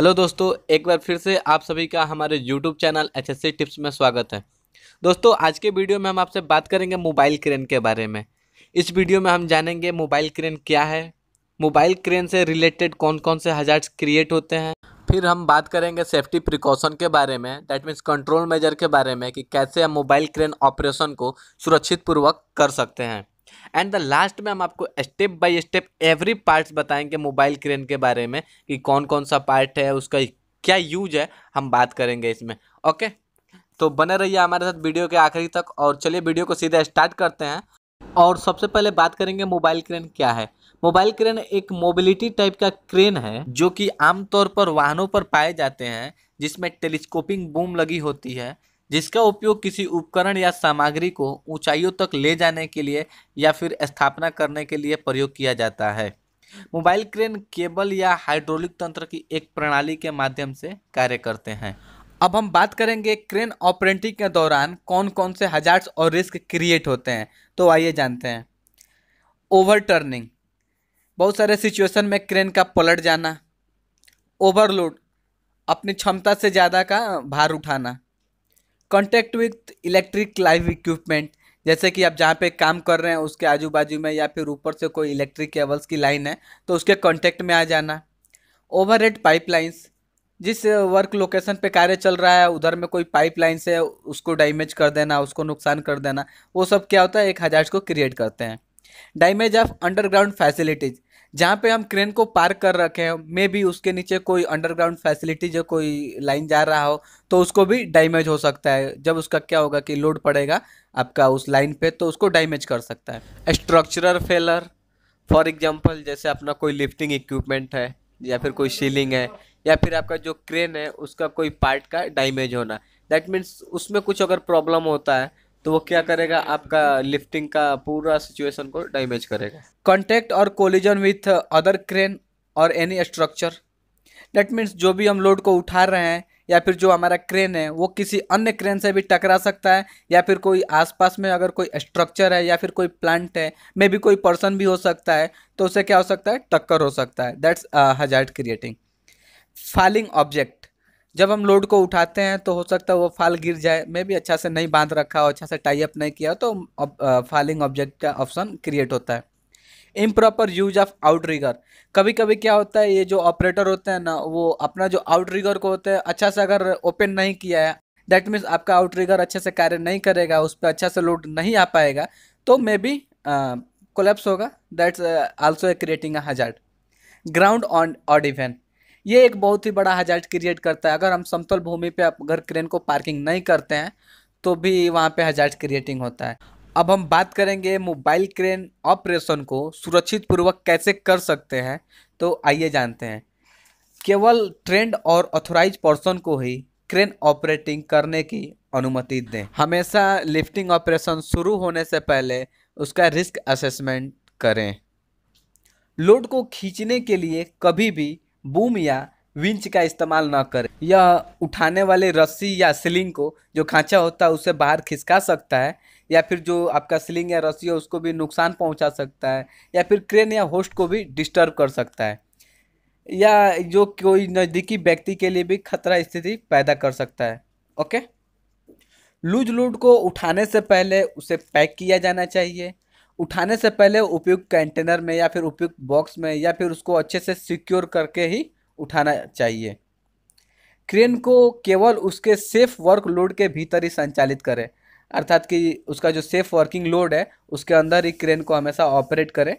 hello दोस्तों एक बार फिर से आप सभी का हमारे YouTube channel H S tips में स्वागत है दोस्तों आज के वीडियो में हम आपसे बात करेंगे मोबाइल क्रेन के बारे में इस वीडियो में हम जानेंगे मोबाइल क्रेन क्या है मोबाइल क्रेन से रिलेटेड कौन कौन से हजार्ड्स क्रिएट होते हैं फिर हम बात करेंगे सेफ्टी प्रिकॉशन के बारे में डैट मीन्स कंट्रोल मेजर के बारे में कि कैसे हम मोबाइल क्रेन ऑपरेशन को सुरक्षित पूर्वक कर सकते हैं एंड द लास्ट में हम आपको step by step every parts बताएंगे मोबाइल क्रेन के बारे में कि कौन कौन सा पार्ट है उसका क्या यूज है हम बात करेंगे इसमें ओके तो बने रहिए हमारे साथ वीडियो के आखिरी तक और चलिए वीडियो को सीधा स्टार्ट करते हैं और सबसे पहले बात करेंगे मोबाइल क्रेन क्या है मोबाइल क्रेन एक मोबिलिटी टाइप का क्रेन है जो कि आमतौर पर वाहनों पर पाए जाते हैं जिसमें टेलीस्कोपिंग बूम लगी होती है जिसका उपयोग किसी उपकरण या सामग्री को ऊंचाइयों तक ले जाने के लिए या फिर स्थापना करने के लिए प्रयोग किया जाता है मोबाइल क्रेन केबल या हाइड्रोलिक तंत्र की एक प्रणाली के माध्यम से कार्य करते हैं अब हम बात करेंगे क्रेन ऑपरेटिंग के दौरान कौन कौन से हजार्ड्स और रिस्क क्रिएट होते हैं तो आइए जानते हैं ओवर टर्निंग बहुत सारे सिचुएशन में क्रेन का पलट जाना ओवरलोड अपनी क्षमता से ज़्यादा का भार उठाना contact with electric live equipment जैसे कि आप जहाँ पे काम कर रहे हैं उसके आजू बाजू में या फिर ऊपर से कोई इलेक्ट्रिक केबल्स की लाइन है तो उसके कॉन्टैक्ट में आ जाना ओवर हेड पाइपलाइंस जिस वर्क लोकेशन पे कार्य चल रहा है उधर में कोई पाइपलाइन से उसको डैमेज कर देना उसको नुकसान कर देना वो सब क्या होता है एक हज़ार को क्रिएट करते हैं डैमेज ऑफ अंडरग्राउंड फैसिलिटीज़ जहाँ पे हम क्रेन को पार्क कर रखे हैं मे भी उसके नीचे कोई अंडरग्राउंड फैसिलिटी जो कोई लाइन जा रहा हो तो उसको भी डैमेज हो सकता है जब उसका क्या होगा कि लोड पड़ेगा आपका उस लाइन पे तो उसको डैमेज कर सकता है स्ट्रक्चरल फेलर फॉर एग्जाम्पल जैसे अपना कोई लिफ्टिंग इक्विपमेंट है या फिर कोई सीलिंग है या फिर आपका जो क्रेन है उसका कोई पार्ट का डैमेज होना दैट मीन्स उसमें कुछ अगर प्रॉब्लम होता है तो वो क्या करेगा आपका लिफ्टिंग का पूरा सिचुएशन को डैमेज करेगा कॉन्टेक्ट और कोलिजन विथ अदर क्रेन और एनी स्ट्रक्चर डेट मीन्स जो भी हम लोड को उठा रहे हैं या फिर जो हमारा क्रेन है वो किसी अन्य क्रेन से भी टकरा सकता है या फिर कोई आसपास में अगर कोई स्ट्रक्चर है या फिर कोई प्लांट है मे भी कोई पर्सन भी हो सकता है तो उसे क्या हो सकता है टक्कर हो सकता है that's hazard creating falling object जब हम लोड को उठाते हैं तो हो सकता है वो फाल गिर जाए मे भी अच्छा से नहीं बांध रखा हो अच्छा से टाई अप नहीं किया तो फॉलिंग ऑब्जेक्ट का ऑप्शन क्रिएट होता है इम प्रॉपर यूज ऑफ आउटरिगर कभी कभी क्या होता है ये जो ऑपरेटर होते हैं ना वो अपना जो आउटरिगर को होता है अच्छा से अगर ओपन नहीं किया है दैट मीन्स आपका आउटरिगर अच्छे से कार्य नहीं करेगा उस पर अच्छा से लोड नहीं आ पाएगा तो मे बी कोलेप्स होगा that's also creating a hazard ground on odd event ये एक बहुत ही बड़ा हजार क्रिएट करता है अगर हम समतल भूमि पे अगर क्रेन को पार्किंग नहीं करते हैं तो भी वहाँ पे हजार क्रिएटिंग होता है अब हम बात करेंगे मोबाइल क्रेन ऑपरेशन को सुरक्षित पूर्वक कैसे कर सकते हैं तो आइए जानते हैं केवल ट्रेंड और ऑथोराइज पर्सन को ही क्रेन ऑपरेटिंग करने की अनुमति दें हमेशा लिफ्टिंग ऑपरेशन शुरू होने से पहले उसका रिस्क असेसमेंट करें लोड को खींचने के लिए कभी भी बूम या विंच का इस्तेमाल न करें यह उठाने वाले रस्सी या सिलिंग को जो खांचा होता है उसे बाहर खिसका सकता है या फिर जो आपका सिलिंग या रस्सी है उसको भी नुकसान पहुंचा सकता है या फिर क्रेन या होस्ट को भी डिस्टर्ब कर सकता है या जो कोई नज़दीकी व्यक्ति के लिए भी खतरा स्थिति पैदा कर सकता है ओके लूज लूड को उठाने से पहले उसे पैक किया जाना चाहिए उठाने से पहले उपयुक्त कंटेनर में या फिर उपयुक्त बॉक्स में या फिर उसको अच्छे से सिक्योर करके ही उठाना चाहिए क्रेन को केवल उसके सेफ वर्क लोड के भीतर ही संचालित करें अर्थात कि उसका जो सेफ वर्किंग लोड है उसके अंदर ही क्रेन को हमेशा ऑपरेट करें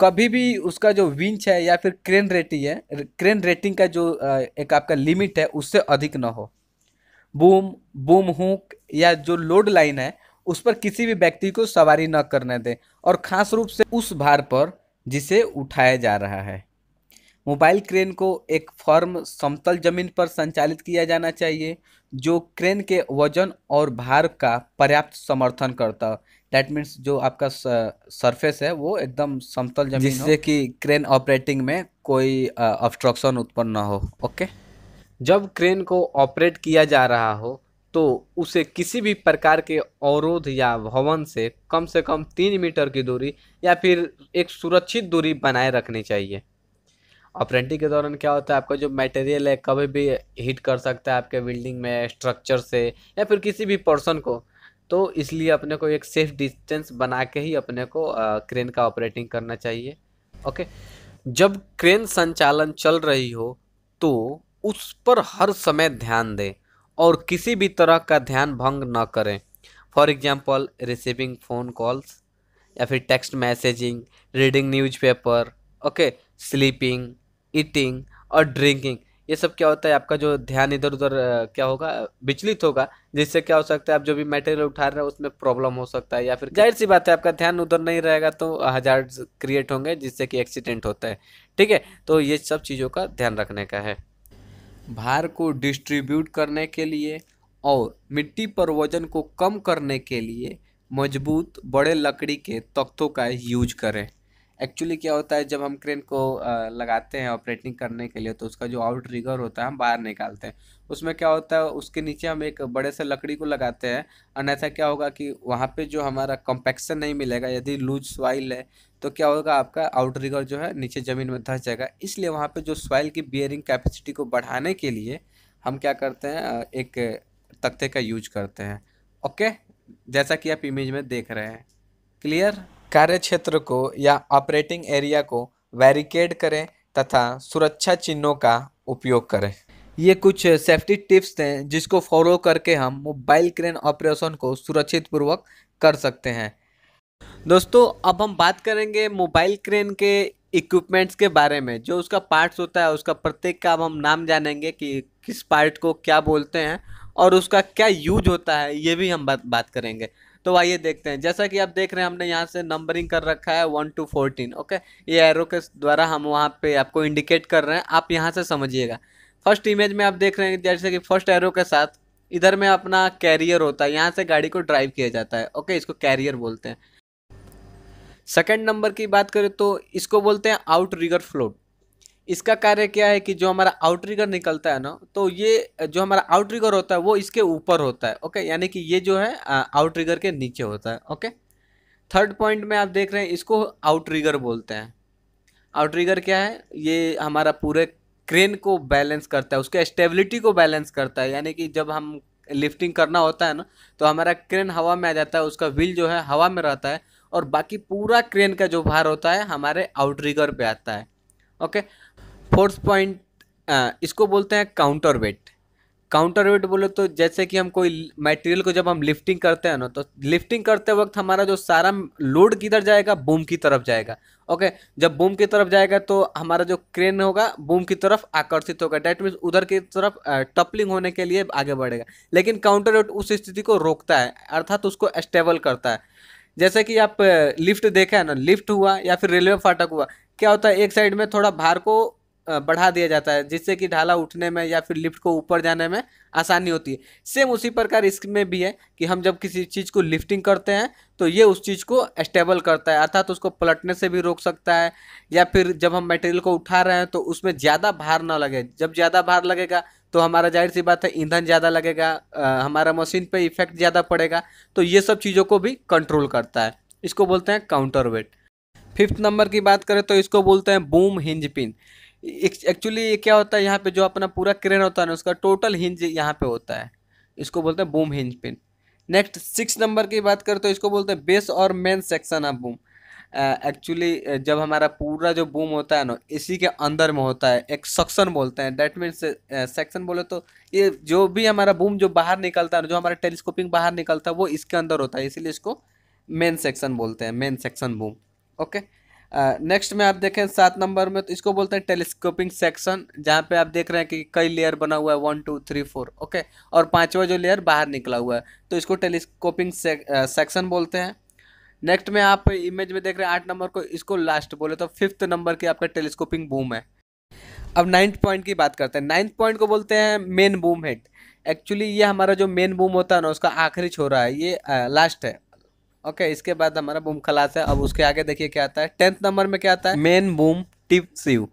कभी भी उसका जो विंच है या फिर क्रेन रेटिंग है क्रेन रेटिंग का जो एक आपका लिमिट है उससे अधिक ना हो बूम बूम हुक या जो लोड लाइन है उस पर किसी भी व्यक्ति को सवारी न करने दें और खास रूप से उस भार पर जिसे उठाया जा रहा है मोबाइल क्रेन को एक फर्म समतल जमीन पर संचालित किया जाना चाहिए जो क्रेन के वजन और भार का पर्याप्त समर्थन करता हो डैट मीन्स जो आपका सरफेस है वो एकदम समतल जमीन जिससे कि क्रेन ऑपरेटिंग में कोई ऑब्स्ट्रक्शन उत्पन्न ना हो ओके जब क्रेन को ऑपरेट किया जा रहा हो तो उसे किसी भी प्रकार के अवरोध या भवन से कम से कम तीन मीटर की दूरी या फिर एक सुरक्षित दूरी बनाए रखनी चाहिए अपरेंटी के दौरान क्या होता है आपका जो मटेरियल है कभी भी हिट कर सकता है आपके बिल्डिंग में स्ट्रक्चर से या फिर किसी भी पर्सन को तो इसलिए अपने को एक सेफ डिस्टेंस बना के ही अपने को आ, क्रेन का ऑपरेटिंग करना चाहिए ओके जब क्रेन संचालन चल रही हो तो उस पर हर समय ध्यान दें और किसी भी तरह का ध्यान भंग न करें for example receiving phone calls या फिर text messaging reading newspaper okay sleeping eating और ड्रिंकिंग ये सब क्या होता है आपका जो ध्यान इधर उधर क्या होगा विचलित होगा जिससे क्या हो सकता है आप जो भी मटेरियल उठा रहे हैं उसमें प्रॉब्लम हो सकता है या फिर जाहिर सी बात है आपका ध्यान उधर नहीं रहेगा तो हजार क्रिएट होंगे जिससे कि एक्सीडेंट होता है ठीक है तो ये सब चीज़ों का ध्यान रखने का है भार को डिस्ट्रीब्यूट करने के लिए और मिट्टी पर वजन को कम करने के लिए मजबूत बड़े लकड़ी के तख्तों का यूज करें एक्चुअली क्या होता है जब हम क्रेन को लगाते हैं ऑपरेटिंग करने के लिए तो उसका जो आउट रिगर होता है हम बाहर निकालते हैं उसमें क्या होता है उसके नीचे हम एक बड़े से लकड़ी को लगाते हैं अन्यथा क्या होगा कि वहाँ पे जो हमारा कॉम्पैक्शन नहीं मिलेगा यदि लूज सॉइल है तो क्या होगा आपका आउट रिगर जो है नीचे ज़मीन में धंस जाएगा इसलिए वहाँ पर जो सॉइल की बियरिंग कैपेसिटी को बढ़ाने के लिए हम क्या करते हैं एक तख्ते का यूज करते हैं ओके जैसा कि आप इमेज में देख रहे हैं क्लियर कार्य क्षेत्र को या ऑपरेटिंग एरिया को वैरिकेड करें तथा सुरक्षा चिन्हों का उपयोग करें ये कुछ सेफ्टी टिप्स हैं जिसको फॉलो करके हम मोबाइल क्रेन ऑपरेशन को सुरक्षित पूर्वक कर सकते हैं दोस्तों अब हम बात करेंगे मोबाइल क्रेन के इक्विपमेंट्स के बारे में जो उसका पार्ट्स होता है उसका प्रत्येक का अब हम नाम जानेंगे कि किस पार्ट को क्या बोलते हैं और उसका क्या यूज होता है ये भी हम बात बात करेंगे तो आइए देखते हैं जैसा कि आप देख रहे हैं हमने यहाँ से नंबरिंग कर रखा है वन टू फोर्टीन ओके ये एरो के द्वारा हम वहाँ पे आपको इंडिकेट कर रहे हैं आप यहाँ से समझिएगा फर्स्ट इमेज में आप देख रहे हैं जैसे कि फर्स्ट एरो के साथ इधर में अपना कैरियर होता है यहाँ से गाड़ी को ड्राइव किया जाता है ओके इसको कैरियर बोलते हैं सेकेंड नंबर की बात करें तो इसको बोलते हैं आउट रिगर फ्लोट इसका कार्य क्या है कि जो हमारा आउटरिगर निकलता है ना तो ये जो हमारा आउटरिगर होता है वो इसके ऊपर होता है ओके यानी कि ये जो है आउटरिगर के नीचे होता है ओके थर्ड पॉइंट में आप देख रहे हैं इसको आउटरिगर बोलते हैं आउटरिगर क्या है ये हमारा पूरे क्रेन को बैलेंस करता है उसके स्टेबिलिटी को बैलेंस करता है यानी कि जब हम लिफ्टिंग करना होता है ना तो हमारा क्रेन हवा में आ जाता है उसका व्हील जो है हवा में रहता है और बाकी पूरा क्रेन का जो भार होता है हमारे आउटरिगर पे आता है ओके फोर्थ पॉइंट इसको बोलते हैं काउंटर वेट काउंटर वेट बोले तो जैसे कि हम कोई मटेरियल को जब हम लिफ्टिंग करते हैं ना तो लिफ्टिंग करते वक्त हमारा जो सारा लोड किधर जाएगा बूम की तरफ जाएगा ओके जब बूम की तरफ जाएगा तो हमारा जो क्रेन होगा बूम की तरफ आकर्षित होगा डैट मीन्स उधर की तरफ टपलिंग होने के लिए आगे बढ़ेगा लेकिन काउंटर वेट उस स्थिति को रोकता है अर्थात तो उसको स्टेबल करता है जैसे कि आप लिफ्ट देखा है ना लिफ्ट हुआ या फिर रेलवे फाटक हुआ क्या होता है एक साइड में थोड़ा भार को बढ़ा दिया जाता है जिससे कि ढाला उठने में या फिर लिफ्ट को ऊपर जाने में आसानी होती है सेम उसी प्रकार इसमें भी है कि हम जब किसी चीज़ को लिफ्टिंग करते हैं तो ये उस चीज़ को स्टेबल करता है अर्थात तो उसको पलटने से भी रोक सकता है या फिर जब हम मटेरियल को उठा रहे हैं तो उसमें ज़्यादा भार ना लगे जब ज़्यादा भार लगेगा तो हमारा जाहिर सी बात है ईंधन ज़्यादा लगेगा हमारा मशीन पर इफेक्ट ज़्यादा पड़ेगा तो ये सब चीज़ों को भी कंट्रोल करता है इसको बोलते हैं काउंटर वेट फिफ्थ नंबर की बात करें तो इसको बोलते हैं बूम हिंज पिन एक्चुअली ये क्या होता है यहाँ पे जो अपना पूरा क्रेन होता है ना उसका टोटल हिंज यहाँ पे होता है इसको बोलते हैं boom hinge pin next six number की बात करें तो इसको बोलते हैं बेस और main section of boom actually जब हमारा पूरा जो बूम होता है ना इसी के अंदर में होता है एक सक्शन बोलते हैं डैट मीन्स सेक्शन बोले तो ये जो भी हमारा बूम जो बाहर निकलता है जो हमारा टेलीस्कोपिंग बाहर निकलता है वो इसके अंदर होता है इसीलिए इसको मेन सेक्शन बोलते हैं main section boom okay next में आप देखें सात नंबर में तो इसको बोलते हैं टेलीस्कोपिंग सेक्शन जहाँ पे आप देख रहे हैं कि कई लेयर बना हुआ है one two three four okay और पांचवा जो लेयर बाहर निकला हुआ है तो इसको टेलीस्कोपिंग सेक्शन बोलते हैं नेक्स्ट में आप इमेज में देख रहे हैं आठ नंबर को इसको लास्ट बोले तो फिफ्थ नंबर की आपका टेलीस्कोपिंग बूम है अब नाइन्थ पॉइंट की बात करते हैं नाइन्थ पॉइंट को बोलते हैं मेन बूम हेड एक्चुअली ये हमारा जो मेन बूम होता है ना उसका आखिरी छोरा है ये लास्ट है ओके okay, इसके बाद हमारा बूम खलास है अब उसके आगे देखिए क्या आता है टेंथ नंबर में क्या आता है main boom tip sheave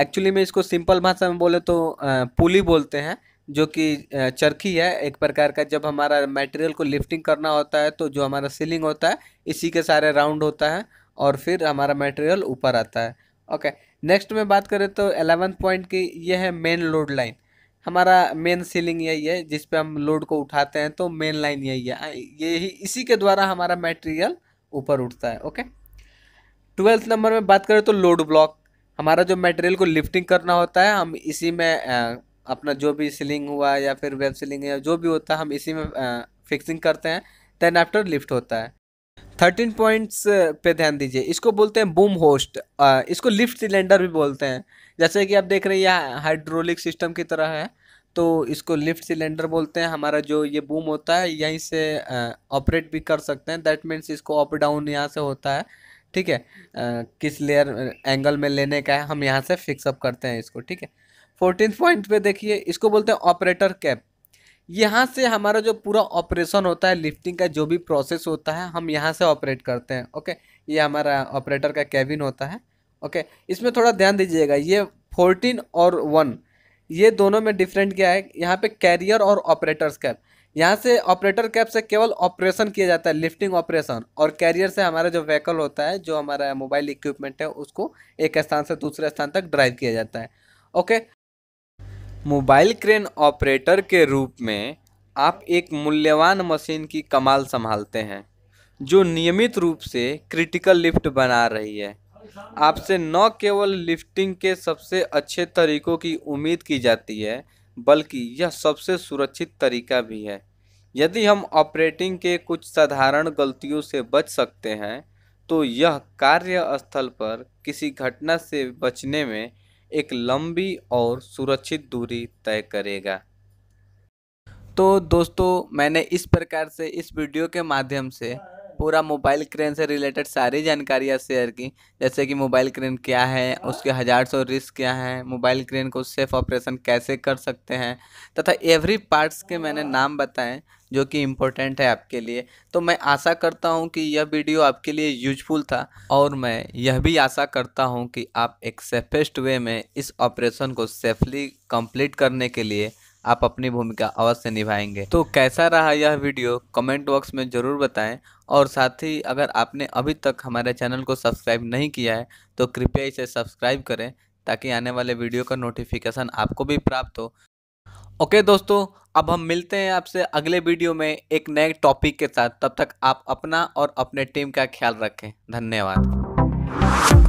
actually में इसको सिंपल भाषा में बोले तो uh, पुली बोलते हैं जो कि uh, चरखी है एक प्रकार का जब हमारा मटेरियल को लिफ्टिंग करना होता है तो जो हमारा सीलिंग होता है इसी के सारे राउंड होता है और फिर हमारा मटेरियल ऊपर आता है ओके नेक्स्ट में बात करें तो एलेवंथ पॉइंट की ये है मेन लोड लाइन हमारा मेन सीलिंग यही है जिस पे हम लोड को उठाते हैं तो मेन लाइन यही है यही इसी के द्वारा हमारा मटेरियल ऊपर उठता है ओके ट्वेल्थ नंबर में बात करें तो लोड ब्लॉक हमारा जो मटेरियल को लिफ्टिंग करना होता है हम इसी में अपना जो भी सीलिंग हुआ या फिर वेब सीलिंग या जो भी होता है हम इसी में फिक्सिंग करते हैं देन आफ्टर लिफ्ट होता है थर्टीन पॉइंट्स पे ध्यान दीजिए इसको बोलते हैं बूम होस्ट इसको लिफ्ट सिलेंडर भी बोलते हैं जैसे कि आप देख रहे हैं यह हाइड्रोलिक सिस्टम की तरह है तो इसको लिफ्ट सिलेंडर बोलते हैं हमारा जो ये बूम होता है यहीं से ऑपरेट भी कर सकते हैं दैट मीन्स इसको अप डाउन यहाँ से होता है ठीक है किस लेयर एंगल में लेने का है हम यहाँ से फिक्सअप करते हैं इसको ठीक है फोर्टीन पॉइंट पे देखिए इसको बोलते हैं ऑपरेटर कैप यहाँ से हमारा जो पूरा ऑपरेशन होता है लिफ्टिंग का जो भी प्रोसेस होता है हम यहाँ से ऑपरेट करते हैं ओके ये हमारा ऑपरेटर का कैबिन होता है ओके इसमें थोड़ा ध्यान दीजिएगा ये फोर्टीन और वन ये दोनों में डिफरेंट क्या है यहाँ पे कैरियर और ऑपरेटर्स कैप यहाँ से ऑपरेटर कैप से केवल ऑपरेशन किया जाता है लिफ्टिंग ऑपरेशन और कैरियर से हमारा जो व्हीकल होता है जो हमारा मोबाइल इक्विपमेंट है उसको एक स्थान से दूसरे स्थान तक ड्राइव किया जाता है ओके मोबाइल क्रेन ऑपरेटर के रूप में आप एक मूल्यवान मशीन की कमाल संभालते हैं जो नियमित रूप से क्रिटिकल लिफ्ट बना रही है आपसे न केवल लिफ्टिंग के सबसे अच्छे तरीकों की उम्मीद की जाती है बल्कि यह सबसे सुरक्षित तरीका भी है यदि हम ऑपरेटिंग के कुछ साधारण गलतियों से बच सकते हैं तो यह कार्यस्थल पर किसी घटना से बचने में एक लंबी और सुरक्षित दूरी तय करेगा तो दोस्तों मैंने इस प्रकार से इस वीडियो के माध्यम से पूरा मोबाइल क्रेन से रिलेटेड सारी जानकारियाँ शेयर की जैसे कि मोबाइल क्रेन क्या है उसके हज़ार सौ रिस्क क्या हैं मोबाइल क्रेन को सेफ ऑपरेशन कैसे कर सकते हैं तथा एवरी पार्ट्स के मैंने नाम बताएं जो कि इम्पोर्टेंट है आपके लिए तो मैं आशा करता हूँ कि यह वीडियो आपके लिए यूजफुल था और मैं यह भी आशा करता हूँ कि आप एक सेफेस्ट वे में इस ऑपरेशन को सेफली कंप्लीट करने के लिए आप अपनी भूमिका अवश्य निभाएंगे तो कैसा रहा यह वीडियो कमेंट बॉक्स में ज़रूर बताएं और साथ ही अगर आपने अभी तक हमारे चैनल को सब्सक्राइब नहीं किया है तो कृपया इसे सब्सक्राइब करें ताकि आने वाले वीडियो का नोटिफिकेशन आपको भी प्राप्त हो ओके दोस्तों अब हम मिलते हैं आपसे अगले वीडियो में एक नए टॉपिक के साथ तब तक आप अपना और अपने टीम का ख्याल रखें धन्यवाद